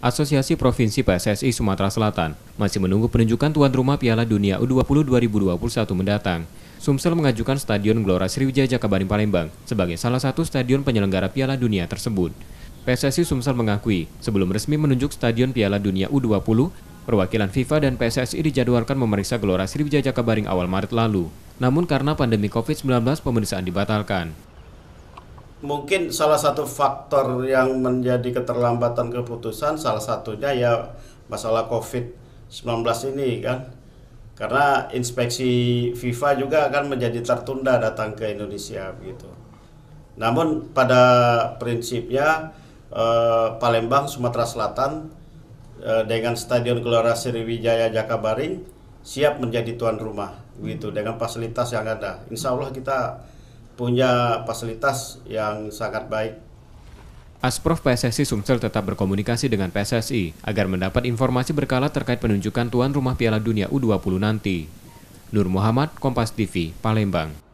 Asosiasi Provinsi PSSI Sumatera Selatan masih menunggu penunjukan tuan rumah Piala Dunia U20 2021 mendatang. Sumsel mengajukan Stadion Gelora Sriwijaya Jakabaring Palembang sebagai salah satu stadion penyelenggara Piala Dunia tersebut. PSSI Sumsel mengakui, sebelum resmi menunjuk Stadion Piala Dunia U20, perwakilan FIFA dan PSSI dijadwalkan memeriksa Gelora Sriwijaya Jakabaring awal Maret lalu. Namun karena pandemi COVID-19, pemeriksaan dibatalkan mungkin salah satu faktor yang menjadi keterlambatan keputusan salah satunya ya masalah COVID-19 ini kan. Karena inspeksi FIFA juga akan menjadi tertunda datang ke Indonesia begitu. Namun pada prinsipnya eh, Palembang Sumatera Selatan eh, dengan Stadion Gelora Sriwijaya Jakabaring siap menjadi tuan rumah gitu dengan fasilitas yang ada. Insya Allah kita punya fasilitas yang sangat baik. Asprof PSSI Sumsel tetap berkomunikasi dengan PSSI agar mendapat informasi berkala terkait penunjukan tuan rumah Piala Dunia U20 nanti. Nur Muhammad, Kompas TV, Palembang.